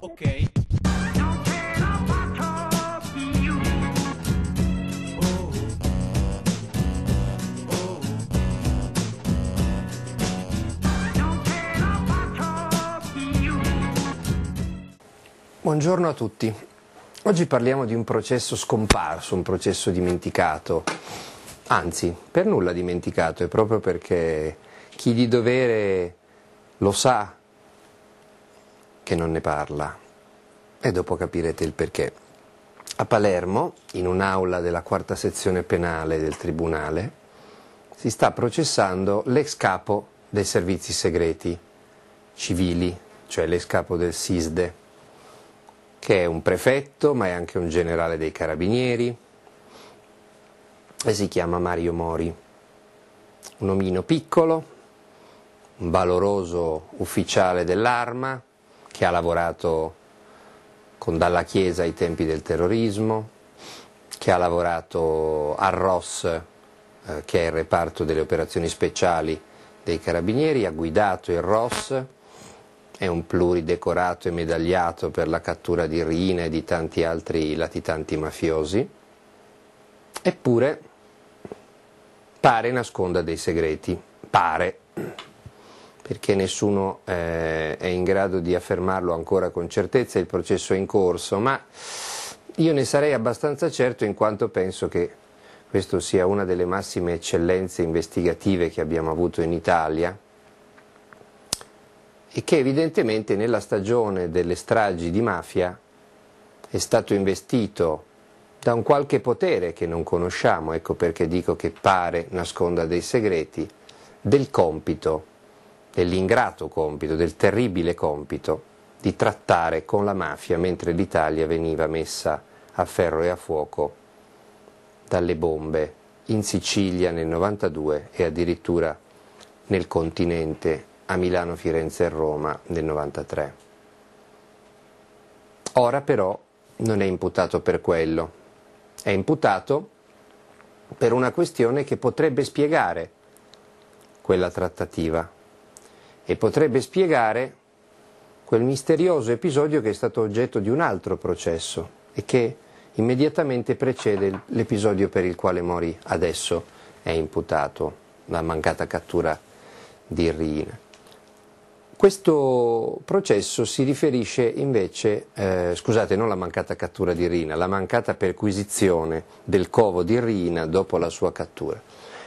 Ok. Buongiorno a tutti. Oggi parliamo di un processo scomparso, un processo dimenticato, anzi, per nulla dimenticato, è proprio perché chi di dovere lo sa che non ne parla e dopo capirete il perché. A Palermo, in un'aula della quarta sezione penale del Tribunale, si sta processando l'ex capo dei servizi segreti civili, cioè l'ex capo del SISDE, che è un prefetto ma è anche un generale dei carabinieri e si chiama Mario Mori, un omino piccolo, un valoroso ufficiale dell'arma, che ha lavorato con Dalla Chiesa ai tempi del terrorismo, che ha lavorato a ROS, eh, che è il reparto delle operazioni speciali dei carabinieri, ha guidato il ROS, è un pluridecorato e medagliato per la cattura di Rina e di tanti altri latitanti mafiosi, eppure pare nasconda dei segreti, pare perché nessuno eh, è in grado di affermarlo ancora con certezza, il processo è in corso, ma io ne sarei abbastanza certo in quanto penso che questa sia una delle massime eccellenze investigative che abbiamo avuto in Italia e che evidentemente nella stagione delle stragi di mafia è stato investito da un qualche potere che non conosciamo, ecco perché dico che pare nasconda dei segreti, del compito dell'ingrato compito, del terribile compito di trattare con la mafia mentre l'Italia veniva messa a ferro e a fuoco dalle bombe in Sicilia nel 92 e addirittura nel continente a Milano, Firenze e Roma nel 93. Ora però non è imputato per quello, è imputato per una questione che potrebbe spiegare quella trattativa e potrebbe spiegare quel misterioso episodio che è stato oggetto di un altro processo e che immediatamente precede l'episodio per il quale Mori adesso è imputato, la mancata cattura di Riina. Questo processo si riferisce invece, eh, scusate, non la mancata cattura di Rina, la mancata perquisizione del covo di Rina dopo la sua cattura.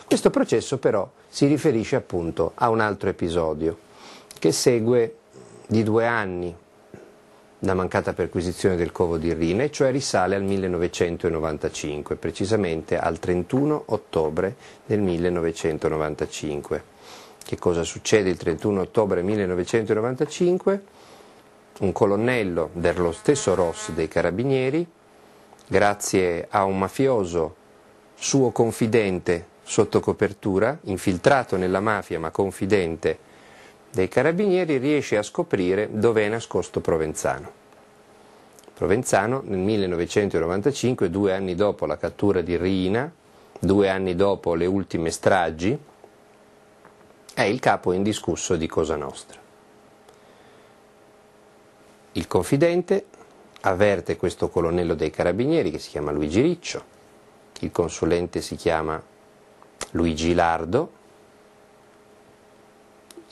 Questo processo però si riferisce appunto a un altro episodio, che segue di due anni la mancata perquisizione del covo di Rina, e cioè risale al 1995, precisamente al 31 ottobre del 1995. Che cosa succede il 31 ottobre 1995? Un colonnello dello stesso Ross dei Carabinieri, grazie a un mafioso suo confidente sotto copertura, infiltrato nella mafia ma confidente, dei carabinieri riesce a scoprire dove è nascosto Provenzano. Provenzano nel 1995, due anni dopo la cattura di Rina, due anni dopo le ultime stragi, è il capo indiscusso di Cosa Nostra. Il confidente avverte questo colonnello dei carabinieri che si chiama Luigi Riccio, il consulente si chiama Luigi Lardo,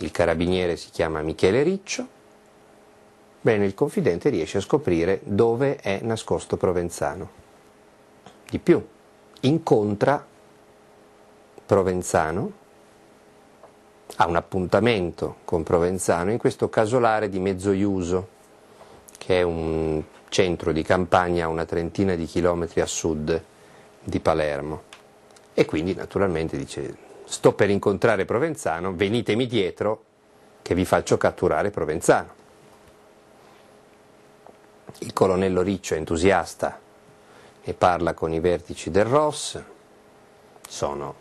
il carabiniere si chiama Michele Riccio, bene, il confidente riesce a scoprire dove è nascosto Provenzano. Di più, incontra Provenzano, ha un appuntamento con Provenzano in questo casolare di Mezzoiuso, che è un centro di campagna a una trentina di chilometri a sud di Palermo. E quindi naturalmente dice sto per incontrare Provenzano, venitemi dietro che vi faccio catturare Provenzano. Il colonnello Riccio è entusiasta e parla con i vertici del ROS, sono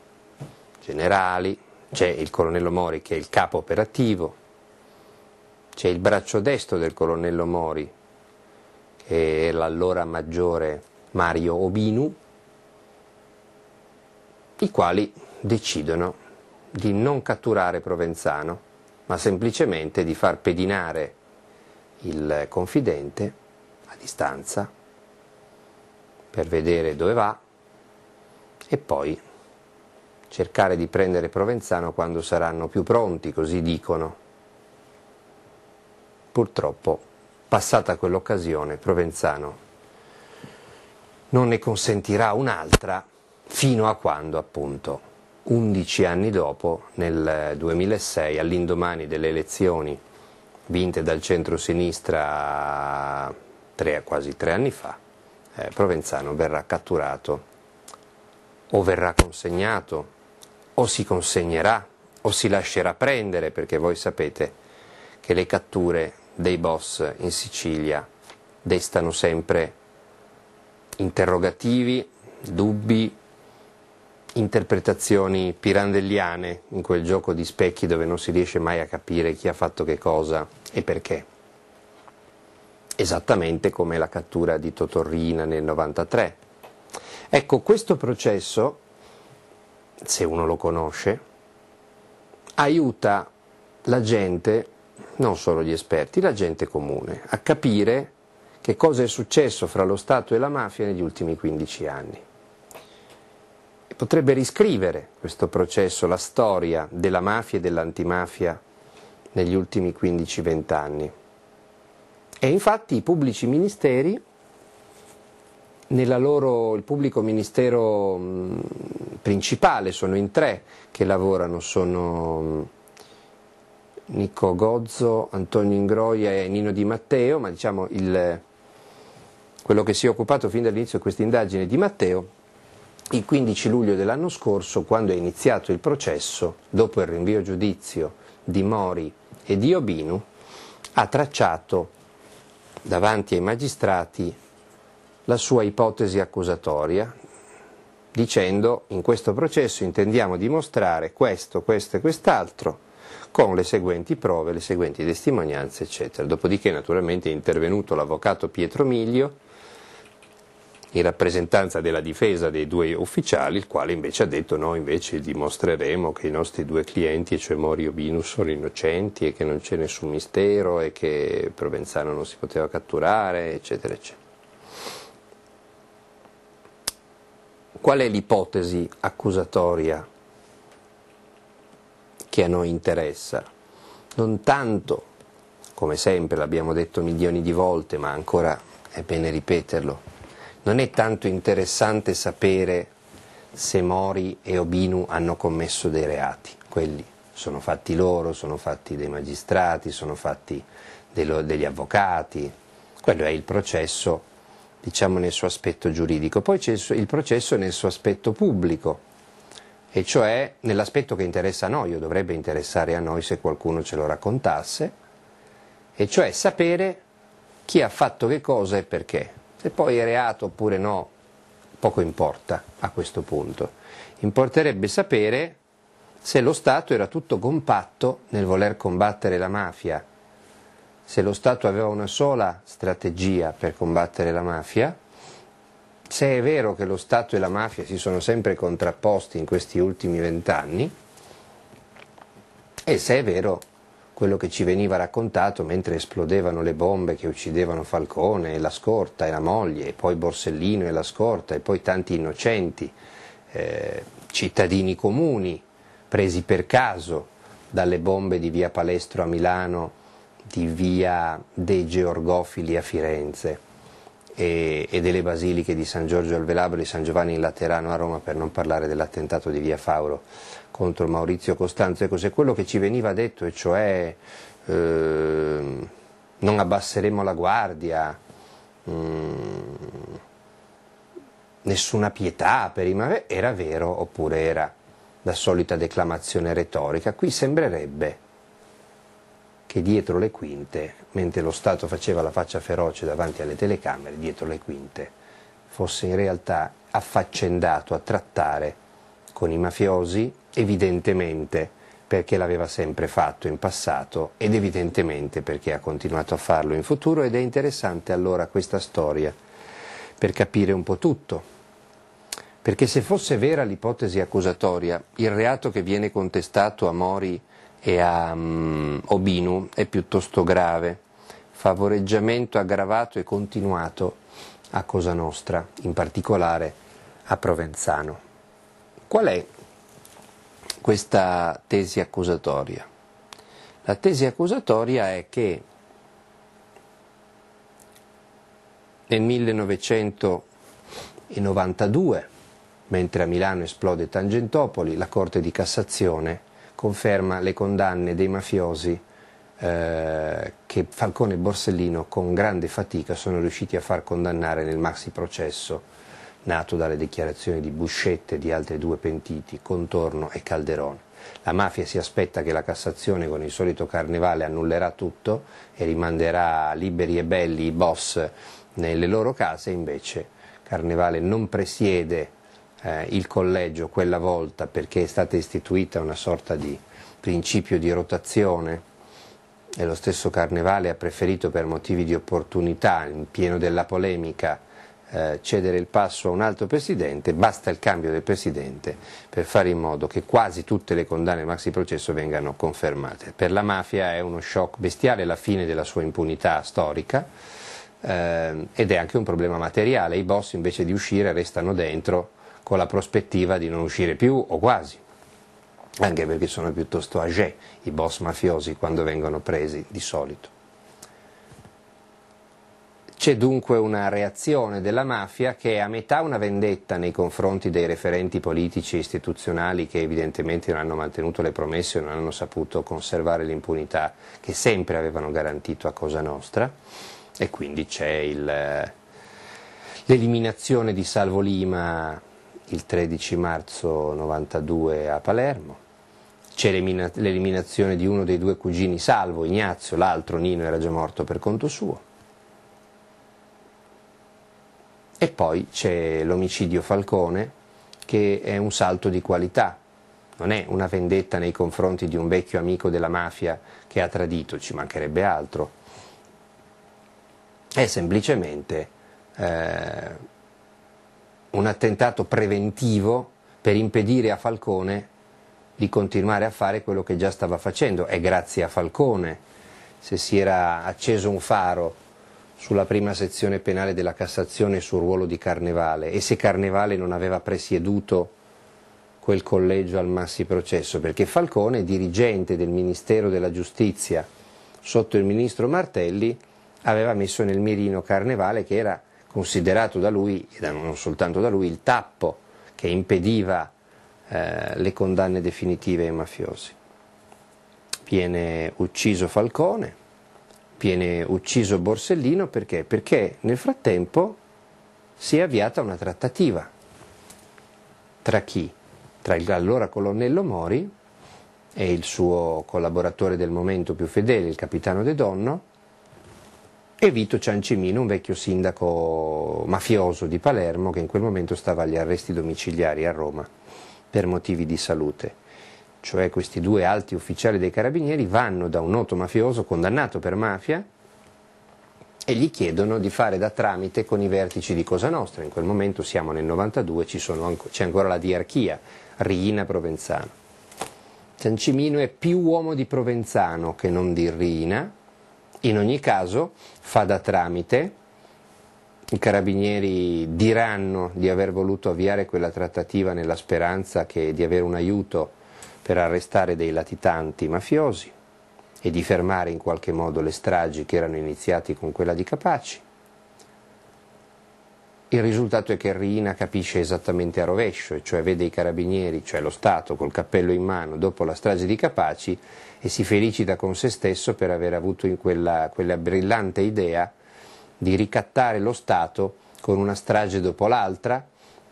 generali, c'è il colonnello Mori che è il capo operativo, c'è il braccio destro del colonnello Mori che è l'allora maggiore Mario Obinu, i quali decidono di non catturare Provenzano, ma semplicemente di far pedinare il confidente a distanza per vedere dove va e poi cercare di prendere Provenzano quando saranno più pronti, così dicono. Purtroppo, passata quell'occasione, Provenzano non ne consentirà un'altra fino a quando appunto 11 anni dopo, nel 2006, all'indomani delle elezioni vinte dal centro-sinistra tre, quasi tre anni fa, eh, Provenzano verrà catturato o verrà consegnato o si consegnerà o si lascerà prendere, perché voi sapete che le catture dei boss in Sicilia destano sempre interrogativi, dubbi, interpretazioni pirandelliane in quel gioco di specchi dove non si riesce mai a capire chi ha fatto che cosa e perché. Esattamente come la cattura di Totorrina nel 93. Ecco, questo processo, se uno lo conosce, aiuta la gente, non solo gli esperti, la gente comune, a capire che cosa è successo fra lo Stato e la mafia negli ultimi 15 anni potrebbe riscrivere questo processo, la storia della mafia e dell'antimafia negli ultimi 15-20 anni. E infatti i pubblici ministeri, loro, il pubblico ministero mm, principale, sono in tre che lavorano, sono mm, Nico Gozzo, Antonio Ingroia e Nino Di Matteo, ma diciamo il, quello che si è occupato fin dall'inizio di questa indagine di Matteo il 15 luglio dell'anno scorso, quando è iniziato il processo, dopo il rinvio a giudizio di Mori e di Obinu, ha tracciato davanti ai magistrati la sua ipotesi accusatoria, dicendo in questo processo intendiamo dimostrare questo, questo e quest'altro con le seguenti prove, le seguenti testimonianze, eccetera. Dopodiché naturalmente è intervenuto l'avvocato Pietro Miglio in rappresentanza della difesa dei due ufficiali, il quale invece ha detto noi invece dimostreremo che i nostri due clienti, cioè Morio e Binus, sono innocenti e che non c'è nessun mistero e che Provenzano non si poteva catturare, eccetera, eccetera. Qual è l'ipotesi accusatoria che a noi interessa? Non tanto, come sempre l'abbiamo detto milioni di volte, ma ancora è bene ripeterlo, non è tanto interessante sapere se Mori e Obinu hanno commesso dei reati, quelli sono fatti loro, sono fatti dei magistrati, sono fatti degli avvocati, quello è il processo diciamo nel suo aspetto giuridico, poi c'è il processo nel suo aspetto pubblico, e cioè nell'aspetto che interessa a noi, o dovrebbe interessare a noi se qualcuno ce lo raccontasse, e cioè sapere chi ha fatto che cosa e perché. Se poi è reato oppure no, poco importa a questo punto. Importerebbe sapere se lo Stato era tutto compatto nel voler combattere la mafia, se lo Stato aveva una sola strategia per combattere la mafia, se è vero che lo Stato e la mafia si sono sempre contrapposti in questi ultimi vent'anni e se è vero quello che ci veniva raccontato mentre esplodevano le bombe che uccidevano Falcone e la scorta e la moglie, e poi Borsellino e la scorta, e poi tanti innocenti, eh, cittadini comuni presi per caso dalle bombe di via Palestro a Milano, di via dei Georgofili a Firenze e, e, delle basiliche di San Giorgio al Velabro e San Giovanni in Laterano a Roma, per non parlare dell'attentato di via Fauro contro Maurizio Costanzo. Ecco, se quello che ci veniva detto, e cioè eh, non abbasseremo la guardia, mh, mm, nessuna pietà per i era vero oppure era la solita declamazione retorica, qui sembrerebbe che dietro le quinte, mentre lo Stato faceva la faccia feroce davanti alle telecamere, dietro le quinte fosse in realtà affaccendato a trattare con i mafiosi, evidentemente perché l'aveva sempre fatto in passato ed evidentemente perché ha continuato a farlo in futuro ed è interessante allora questa storia per capire un po' tutto. Perché se fosse vera l'ipotesi accusatoria, il reato che viene contestato a Mori e a um, Obinu è piuttosto grave, favoreggiamento aggravato e continuato a Cosa Nostra, in particolare a Provenzano. Qual è questa tesi accusatoria? La tesi accusatoria è che nel 1992, mentre a Milano esplode Tangentopoli, la Corte di Cassazione conferma le condanne dei mafiosi eh, che Falcone e Borsellino con grande fatica sono riusciti a far condannare nel maxi processo nato dalle dichiarazioni di Buscette e di altri due pentiti, Contorno e Calderone. La mafia si aspetta che la Cassazione con il solito carnevale annullerà tutto e rimanderà liberi e belli i boss nelle loro case, invece Carnevale non presiede eh, il collegio quella volta perché è stata istituita una sorta di principio di rotazione e lo stesso Carnevale ha preferito per motivi di opportunità, in pieno della polemica, eh, cedere il passo a un altro presidente, basta il cambio del presidente per fare in modo che quasi tutte le condanne maxi processo vengano confermate. Per la mafia è uno shock bestiale la fine della sua impunità storica eh, ed è anche un problema materiale, i boss invece di uscire restano dentro con la prospettiva di non uscire più o quasi, anche perché sono piuttosto agé i boss mafiosi quando vengono presi di solito. C'è dunque una reazione della mafia che è a metà una vendetta nei confronti dei referenti politici e istituzionali che evidentemente non hanno mantenuto le promesse e non hanno saputo conservare l'impunità che sempre avevano garantito a Cosa Nostra e quindi c'è il, eh, l'eliminazione di Salvo Lima il 13 marzo 92 a Palermo, c'è l'eliminazione di uno dei due cugini salvo, Ignazio, l'altro Nino era già morto per conto suo. E poi c'è l'omicidio Falcone che è un salto di qualità, non è una vendetta nei confronti di un vecchio amico della mafia che ha tradito, ci mancherebbe altro, è semplicemente eh, un attentato preventivo per impedire a Falcone di continuare a fare quello che già stava facendo. È grazie a Falcone se si era acceso un faro sulla prima sezione penale della Cassazione sul ruolo di Carnevale e se Carnevale non aveva presieduto quel collegio al massi processo, perché Falcone, dirigente del Ministero della Giustizia sotto il ministro Martelli, aveva messo nel mirino Carnevale che era considerato da lui, e non soltanto da lui, il tappo che impediva eh, le condanne definitive ai mafiosi. Viene ucciso Falcone, viene ucciso Borsellino perché? Perché nel frattempo si è avviata una trattativa tra chi? Tra il allora colonnello Mori e il suo collaboratore del momento più fedele, il capitano De Donno, e Vito Ciancimino, un vecchio sindaco mafioso di Palermo che in quel momento stava agli arresti domiciliari a Roma per motivi di salute. Cioè questi due alti ufficiali dei carabinieri vanno da un noto mafioso condannato per mafia e gli chiedono di fare da tramite con i vertici di Cosa Nostra. In quel momento siamo nel 92, c'è ancora la diarchia, Riina Provenzano. Ciancimino è più uomo di Provenzano che non di Riina, in ogni caso fa da tramite, i carabinieri diranno di aver voluto avviare quella trattativa nella speranza che, di avere un aiuto per arrestare dei latitanti mafiosi e di fermare in qualche modo le stragi che erano iniziate con quella di Capaci. Il risultato è che Rina capisce esattamente a rovescio, cioè vede i carabinieri, cioè lo Stato, col cappello in mano dopo la strage di Capaci e si felicita con se stesso per aver avuto quella, quella brillante idea di ricattare lo Stato con una strage dopo l'altra,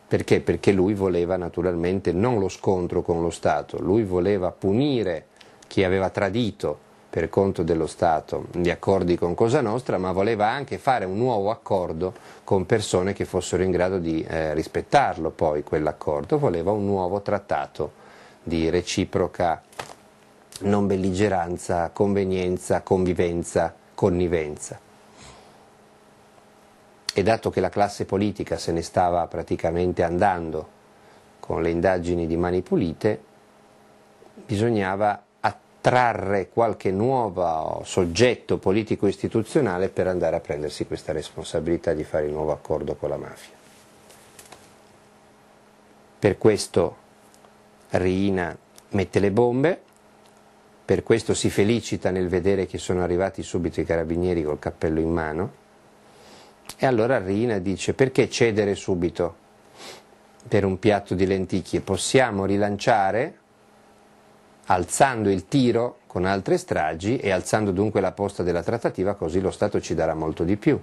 perché? Perché lui voleva naturalmente non lo scontro con lo Stato, lui voleva punire chi aveva tradito per conto dello Stato gli accordi con Cosa Nostra, ma voleva anche fare un nuovo accordo con persone che fossero in grado di eh, rispettarlo poi quell'accordo, voleva un nuovo trattato di reciproca non belligeranza, convenienza, convivenza, connivenza. E dato che la classe politica se ne stava praticamente andando con le indagini di mani pulite, bisognava trarre qualche nuovo soggetto politico-istituzionale per andare a prendersi questa responsabilità di fare il nuovo accordo con la mafia. Per questo Rina mette le bombe, per questo si felicita nel vedere che sono arrivati subito i carabinieri col cappello in mano. E allora Rina dice perché cedere subito per un piatto di lenticchie? Possiamo rilanciare alzando il tiro con altre stragi e alzando dunque la posta della trattativa, così lo Stato ci darà molto di più.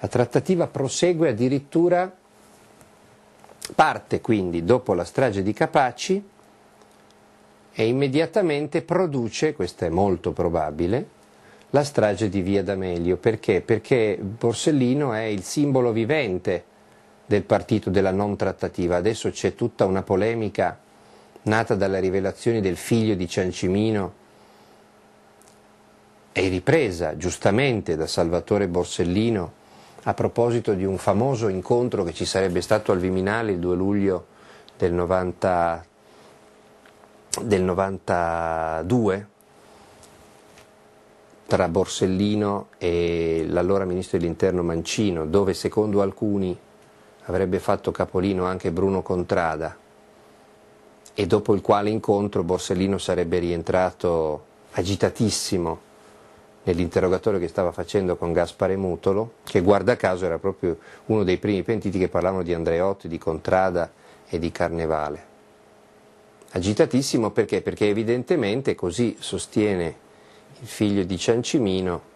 La trattativa prosegue addirittura, parte quindi dopo la strage di Capaci e immediatamente produce, questo è molto probabile, la strage di Via D'Amelio. Perché? Perché Borsellino è il simbolo vivente del partito della non trattativa. Adesso c'è tutta una polemica nata dalla rivelazione del figlio di Ciancimino, è ripresa giustamente da Salvatore Borsellino a proposito di un famoso incontro che ci sarebbe stato al Viminale il 2 luglio del, 90, del 92 tra Borsellino e l'allora ministro dell'interno Mancino, dove secondo alcuni avrebbe fatto capolino anche Bruno Contrada e dopo il quale incontro Borsellino sarebbe rientrato agitatissimo nell'interrogatorio che stava facendo con Gaspare Mutolo, che guarda caso era proprio uno dei primi pentiti che parlavano di Andreotti, di Contrada e di Carnevale. Agitatissimo perché? Perché evidentemente, così sostiene il figlio di Ciancimino,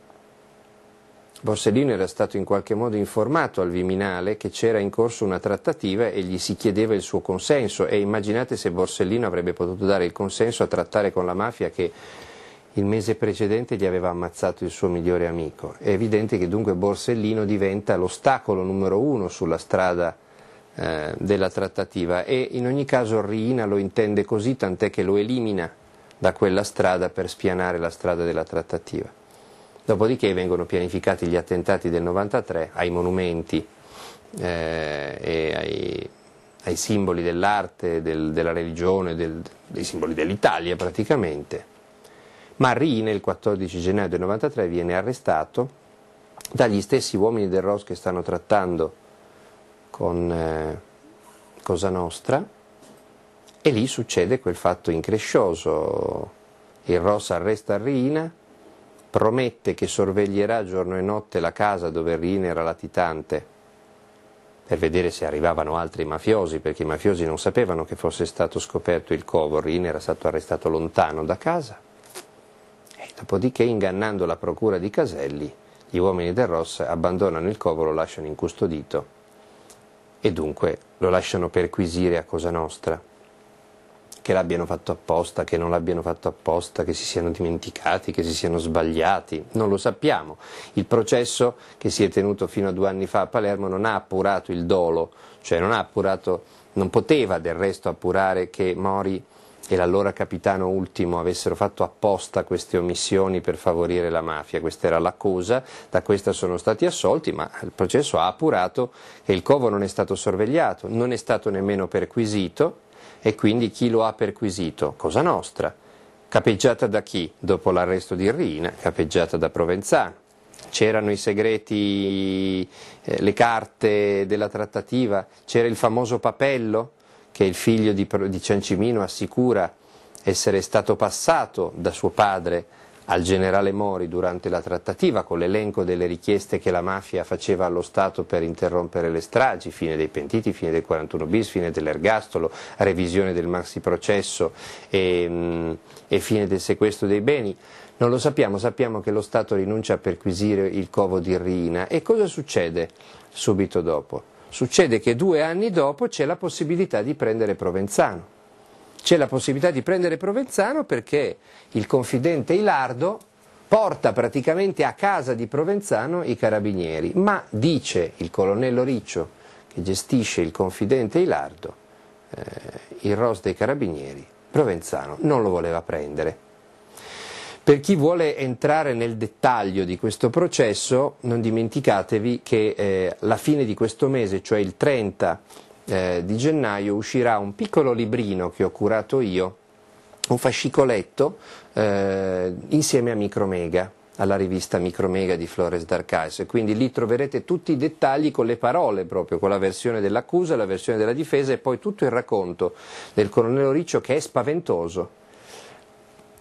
Borsellino era stato in qualche modo informato al Viminale che c'era in corso una trattativa e gli si chiedeva il suo consenso e immaginate se Borsellino avrebbe potuto dare il consenso a trattare con la mafia che il mese precedente gli aveva ammazzato il suo migliore amico. È evidente che dunque Borsellino diventa l'ostacolo numero uno sulla strada eh, della trattativa e in ogni caso Riina lo intende così tant'è che lo elimina da quella strada per spianare la strada della trattativa. Dopodiché vengono pianificati gli attentati del 93 ai monumenti eh, e ai, ai, simboli dell'arte, del, della religione, del, dei simboli dell'Italia praticamente. Ma Rine il 14 gennaio del 93 viene arrestato dagli stessi uomini del ROS che stanno trattando con eh, Cosa Nostra e lì succede quel fatto increscioso. Il ROS arresta Rina promette che sorveglierà giorno e notte la casa dove Rin era latitante per vedere se arrivavano altri mafiosi, perché i mafiosi non sapevano che fosse stato scoperto il covo, Rin era stato arrestato lontano da casa. E dopodiché, ingannando la procura di Caselli, gli uomini del Ross abbandonano il covo, lo lasciano incustodito e dunque lo lasciano perquisire a Cosa Nostra che l'abbiano fatto apposta, che non l'abbiano fatto apposta, che si siano dimenticati, che si siano sbagliati, non lo sappiamo. Il processo che si è tenuto fino a due anni fa a Palermo non ha appurato il dolo, cioè non, appurato, non poteva del resto appurare che Mori e l'allora capitano ultimo avessero fatto apposta queste omissioni per favorire la mafia, questa era l'accusa, da questa sono stati assolti, ma il processo ha appurato che il covo non è stato sorvegliato, non è stato nemmeno perquisito e quindi chi lo ha perquisito? Cosa nostra. Capeggiata da chi? Dopo l'arresto di Rina, capeggiata da Provenzano. C'erano i segreti, eh, le carte della trattativa, c'era il famoso papello che il figlio di, di Ciancimino assicura essere stato passato da suo padre al generale Mori durante la trattativa con l'elenco delle richieste che la mafia faceva allo Stato per interrompere le stragi, fine dei pentiti, fine del 41 bis, fine dell'ergastolo, revisione del maxi processo e, mm, e fine del sequestro dei beni. Non lo sappiamo, sappiamo che lo Stato rinuncia a perquisire il covo di Rina e cosa succede subito dopo? Succede che due anni dopo c'è la possibilità di prendere Provenzano c'è la possibilità di prendere Provenzano perché il confidente Ilardo porta praticamente a casa di Provenzano i carabinieri, ma dice il colonnello Riccio che gestisce il confidente Ilardo, eh, il ROS dei carabinieri, Provenzano non lo voleva prendere. Per chi vuole entrare nel dettaglio di questo processo, non dimenticatevi che eh, la fine di questo mese, cioè il 30 eh, di gennaio uscirà un piccolo librino che ho curato io, un fascicoletto eh, insieme a Micromega alla rivista Micromega di Flores d'Arcais e quindi lì troverete tutti i dettagli con le parole proprio, con la versione dell'accusa, la versione della difesa e poi tutto il racconto del colonnello Riccio che è spaventoso.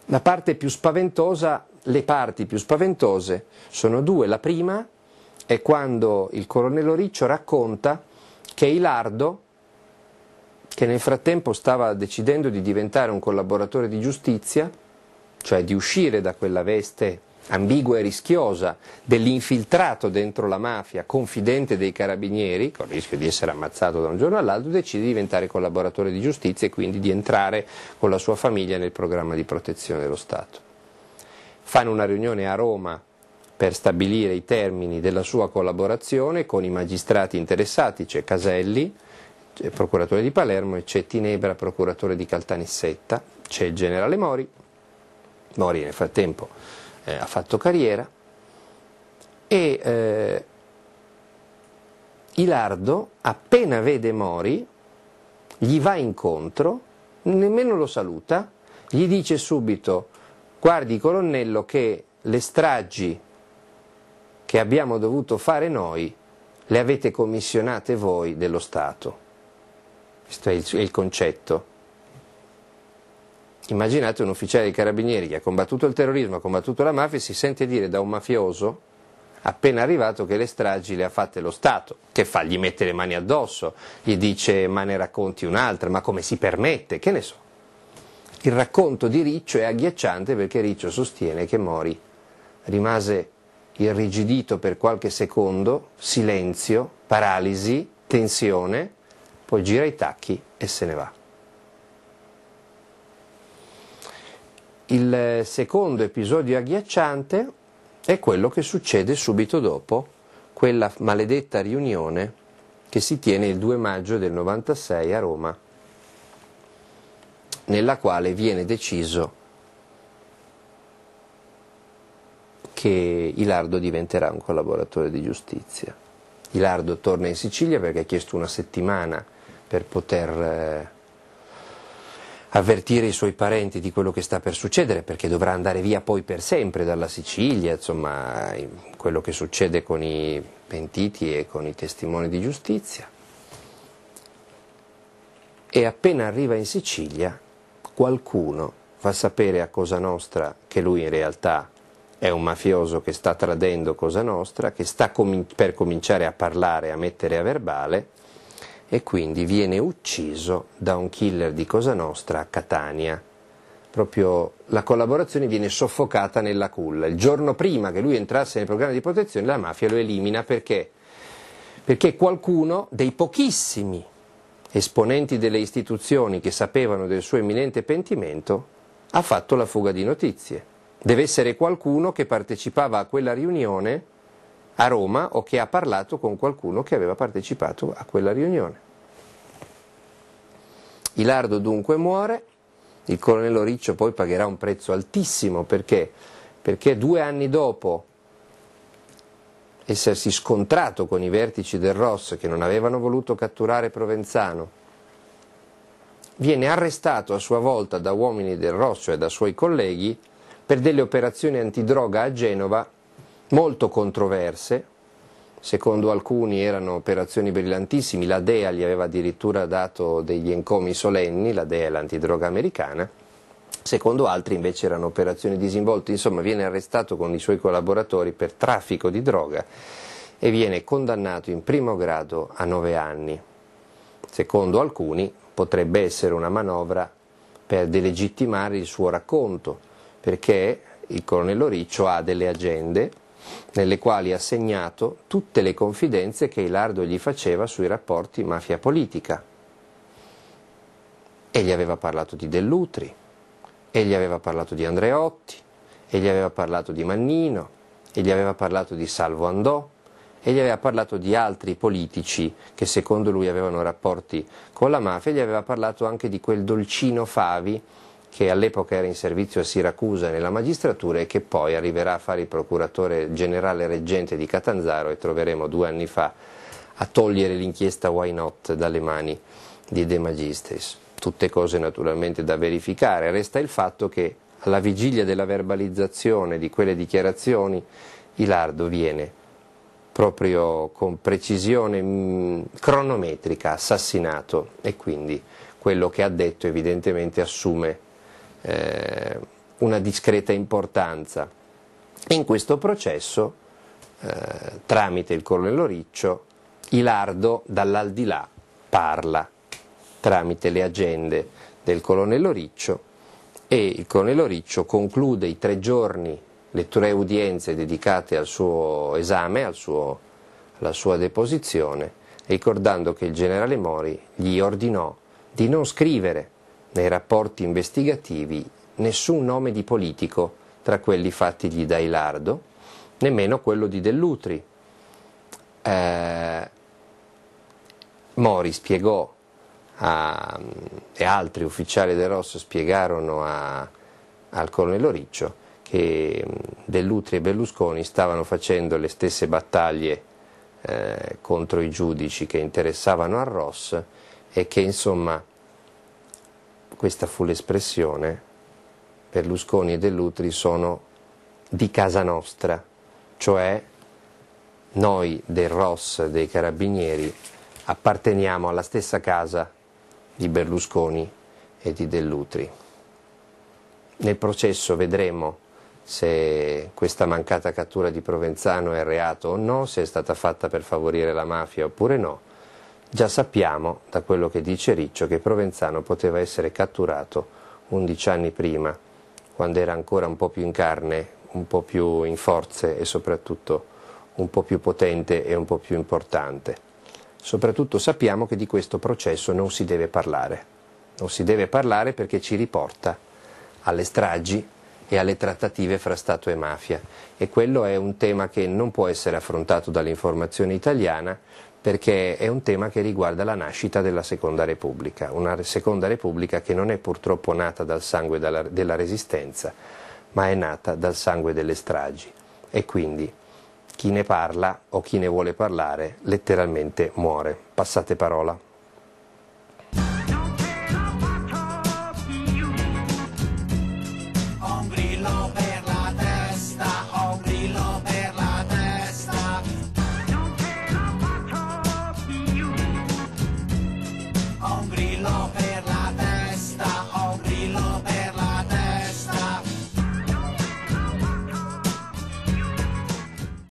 La parte più spaventosa, le parti più spaventose sono due. La prima è quando il colonnello Riccio racconta che Ilardo, che nel frattempo stava decidendo di diventare un collaboratore di giustizia, cioè di uscire da quella veste ambigua e rischiosa dell'infiltrato dentro la mafia, confidente dei carabinieri, con il rischio di essere ammazzato da un giorno all'altro, decide di diventare collaboratore di giustizia e quindi di entrare con la sua famiglia nel programma di protezione dello Stato. Fanno una riunione a Roma per stabilire i termini della sua collaborazione con i magistrati interessati, c'è Caselli, c'è procuratore di Palermo, e c'è Tinebra, procuratore di Caltanissetta, c'è il generale Mori, Mori nel frattempo eh, ha fatto carriera, e eh, Ilardo appena vede Mori gli va incontro, nemmeno lo saluta, gli dice subito guardi colonnello che le stragi che abbiamo dovuto fare noi, le avete commissionate voi dello Stato. Questo è il, il concetto. Immaginate un ufficiale dei carabinieri che ha combattuto il terrorismo, ha combattuto la mafia e si sente dire da un mafioso appena arrivato che le stragi le ha fatte lo Stato, che fa, gli mette le mani addosso, gli dice ma ne racconti un'altra, ma come si permette, che ne so. Il racconto di Riccio è agghiacciante perché Riccio sostiene che Mori rimase irrigidito per qualche secondo, silenzio, paralisi, tensione, poi gira i tacchi e se ne va. Il secondo episodio agghiacciante è quello che succede subito dopo quella maledetta riunione che si tiene il 2 maggio del 96 a Roma, nella quale viene deciso che Ilardo diventerà un collaboratore di giustizia. Ilardo torna in Sicilia perché ha chiesto una settimana per poter eh, avvertire i suoi parenti di quello che sta per succedere, perché dovrà andare via poi per sempre dalla Sicilia, insomma, quello che succede con i pentiti e con i testimoni di giustizia. E appena arriva in Sicilia, qualcuno fa sapere a Cosa Nostra che lui in realtà è un mafioso che sta tradendo Cosa Nostra, che sta com- per cominciare a parlare, a mettere a verbale e quindi viene ucciso da un killer di Cosa Nostra a Catania. Proprio la collaborazione viene soffocata nella culla. Il giorno prima che lui entrasse nel programma di protezione la mafia lo elimina perché? Perché qualcuno dei pochissimi esponenti delle istituzioni che sapevano del suo imminente pentimento ha fatto la fuga di notizie. Deve essere qualcuno che partecipava a quella riunione a Roma o che ha parlato con qualcuno che aveva partecipato a quella riunione. Ilardo dunque muore, il colonnello Riccio poi pagherà un prezzo altissimo perché, perché due anni dopo essersi scontrato con i vertici del Ross che non avevano voluto catturare Provenzano, viene arrestato a sua volta da uomini del Ross, cioè da suoi colleghi, per delle operazioni antidroga a Genova molto controverse, secondo alcuni erano operazioni brillantissime, la DEA gli aveva addirittura dato degli encomi solenni, la DEA è l'antidroga americana, secondo altri invece erano operazioni disinvolte, insomma viene arrestato con i suoi collaboratori per traffico di droga e viene condannato in primo grado a nove anni. Secondo alcuni potrebbe essere una manovra per delegittimare il suo racconto perché il colonnello Riccio ha delle agende nelle quali ha segnato tutte le confidenze che Ilardo gli faceva sui rapporti mafia-politica. E gli aveva parlato di Dell'Utri, e gli aveva parlato di Andreotti, e gli aveva parlato di Mannino, e gli aveva parlato di Salvo Andò, e gli aveva parlato di altri politici che secondo lui avevano rapporti con la mafia, e gli aveva parlato anche di quel dolcino Favi che all'epoca era in servizio a Siracusa nella magistratura e che poi arriverà a fare il procuratore generale reggente di Catanzaro e troveremo due anni fa a togliere l'inchiesta Why Not dalle mani di De Magistris. Tutte cose naturalmente da verificare, resta il fatto che alla vigilia della verbalizzazione di quelle dichiarazioni Ilardo viene proprio con precisione mm, cronometrica assassinato e quindi quello che ha detto evidentemente assume eh, una discreta importanza. In questo processo, eh, tramite il colonnello Riccio, Ilardo dall'aldilà parla tramite le agende del colonnello Riccio e il colonnello Riccio conclude i tre giorni, le tre udienze dedicate al suo esame, al suo, alla sua deposizione, ricordando che il generale Mori gli ordinò di non scrivere nei rapporti investigativi nessun nome di politico tra quelli fattigli da Ilardo, nemmeno quello di Dell'Utri. Eh, Mori spiegò a, e altri ufficiali del Rosso spiegarono a, al colonnello Riccio che Dell'Utri e Berlusconi stavano facendo le stesse battaglie eh, contro i giudici che interessavano al Ross e che insomma questa fu l'espressione, Berlusconi e Dell'Utri sono di casa nostra, cioè noi del ROS, dei Carabinieri, apparteniamo alla stessa casa di Berlusconi e di Dell'Utri. Nel processo vedremo se questa mancata cattura di Provenzano è reato o no, se è stata fatta per favorire la mafia oppure no, Già sappiamo, da quello che dice Riccio, che Provenzano poteva essere catturato 11 anni prima, quando era ancora un po' più in carne, un po' più in forze e soprattutto un po' più potente e un po' più importante. Soprattutto sappiamo che di questo processo non si deve parlare. Non si deve parlare perché ci riporta alle stragi e alle trattative fra Stato e mafia e quello è un tema che non può essere affrontato dall'informazione italiana perché è un tema che riguarda la nascita della Seconda Repubblica, una Seconda Repubblica che non è purtroppo nata dal sangue della resistenza, ma è nata dal sangue delle stragi e quindi chi ne parla o chi ne vuole parlare letteralmente muore. Passate parola.